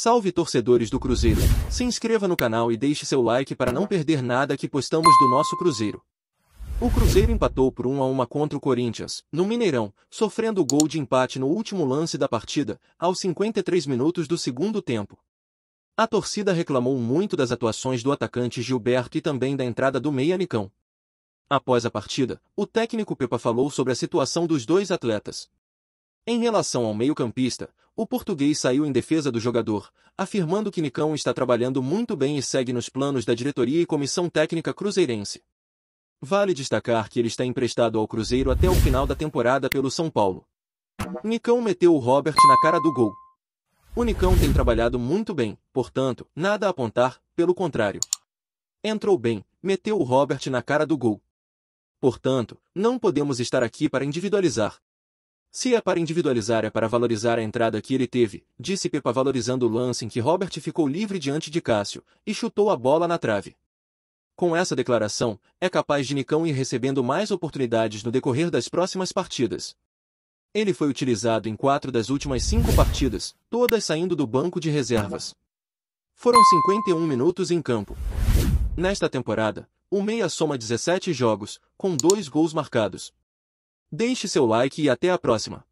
Salve torcedores do Cruzeiro! Se inscreva no canal e deixe seu like para não perder nada que postamos do nosso Cruzeiro. O Cruzeiro empatou por 1 a 1 contra o Corinthians, no Mineirão, sofrendo o gol de empate no último lance da partida, aos 53 minutos do segundo tempo. A torcida reclamou muito das atuações do atacante Gilberto e também da entrada do meia Nicão. Após a partida, o técnico Pepa falou sobre a situação dos dois atletas. Em relação ao meio-campista, o português saiu em defesa do jogador, afirmando que Nicão está trabalhando muito bem e segue nos planos da diretoria e comissão técnica cruzeirense. Vale destacar que ele está emprestado ao Cruzeiro até o final da temporada pelo São Paulo. Nicão meteu o Robert na cara do gol. O Nicão tem trabalhado muito bem, portanto, nada a apontar, pelo contrário. Entrou bem, meteu o Robert na cara do gol. Portanto, não podemos estar aqui para individualizar, se é para individualizar é para valorizar a entrada que ele teve, disse Pepa valorizando o lance em que Robert ficou livre diante de Cássio e chutou a bola na trave. Com essa declaração, é capaz de Nicão ir recebendo mais oportunidades no decorrer das próximas partidas. Ele foi utilizado em quatro das últimas cinco partidas, todas saindo do banco de reservas. Foram 51 minutos em campo. Nesta temporada, o meia soma 17 jogos, com dois gols marcados, Deixe seu like e até a próxima!